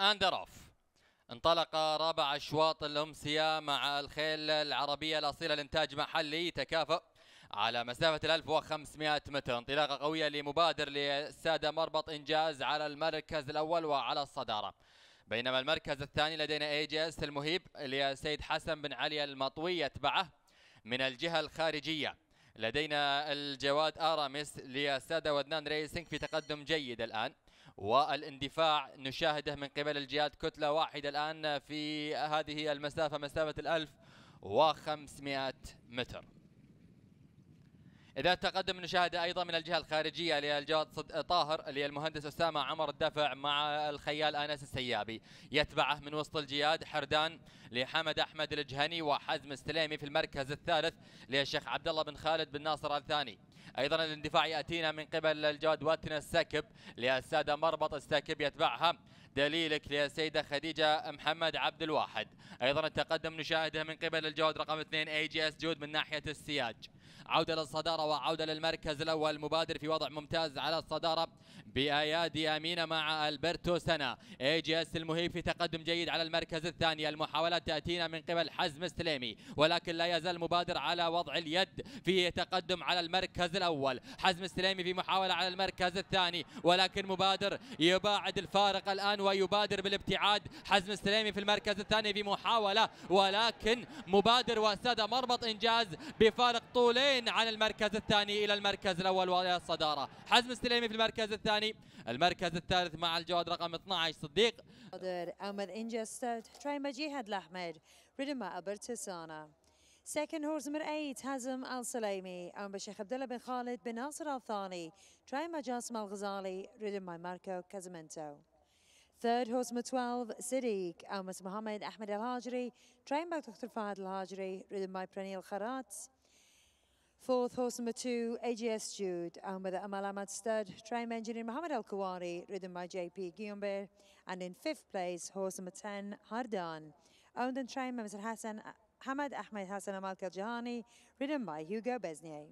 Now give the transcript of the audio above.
أندروف انطلق رابع أشواط الأمسية مع الخيل العربية الأصيلة لإنتاج محلي تكافؤ على مسافة ال 1500 متر انطلاقة قوية لمبادر للسادة مربط إنجاز على المركز الأول وعلى الصدارة بينما المركز الثاني لدينا ايجاس المهيب للسيد حسن بن علي المطوي يتبعه من الجهة الخارجية لدينا الجواد آرامس للسادة ودنان ريسنج في تقدم جيد الآن والاندفاع نشاهده من قبل الجهاد كتلة واحدة الآن في هذه المسافة مسافة الألف وخمسمائة متر إذا تقدم نشاهده أيضا من الجهة الخارجية للجواد صد... طاهر للمهندس أسامة عمر الدفع مع الخيال أنس السيابي يتبعه من وسط الجياد حردان لحمد أحمد الجهني وحزم السليمي في المركز الثالث للشيخ عبد الله بن خالد بن ناصر الثاني ايضا الاندفاع ياتينا من قبل الجواد واتن الساكب للساده مربط الساكب يتبعها دليلك للسيدة خديجة محمد عبد الواحد أيضا التقدم نشاهده من قبل الجواد رقم اثنين اي جي اس جود من ناحية السياج عودة للصدارة وعودة للمركز الأول مبادر في وضع ممتاز على الصدارة بأيادي أمينة مع ألبرتو سنا اي جي اس المهيب في تقدم جيد على المركز الثاني المحاولات تأتينا من قبل حزم السليمي ولكن لا يزال مبادر على وضع اليد في تقدم على المركز الأول حزم السليمي في محاولة على المركز الثاني ولكن مبادر يباعد الفارق الآن ويبادر بالابتعاد حزم السليمي في المركز الثاني في محاولة ولكن مبادر وسادة مربط إنجاز بفارق طولين من عن المركز الثاني الى المركز الاول والى الصداره، حزم السليمي في المركز الثاني، المركز الثالث مع الجواد رقم 12 صديق. امل انجستد تراي مجيهد الاحمد ريدما ابرتسانا. سكند هورز نمبر 8 حزم السليمي، ام بشيخ عبد الله بن خالد بن ناصر الثاني تراي مجاسم الغزالي ريدما ماركو كازمنتو. Third horse number 12, Siddiq, Amos Mohammed Ahmed El Hajri, trained by Dr. Fahad El Hajri, ridden by Pranil Kharat. Fourth horse number two, AGS Jude, and with Amal Ahmad Stud, train engineer Mohammed Al Kawari, ridden by JP Guillaumbert. And in fifth place, horse number 10, Hardan, owned and trained by Mr. Hassan Hamad Ahmed Hassan Amal Kaljahani, ridden by Hugo Besnier.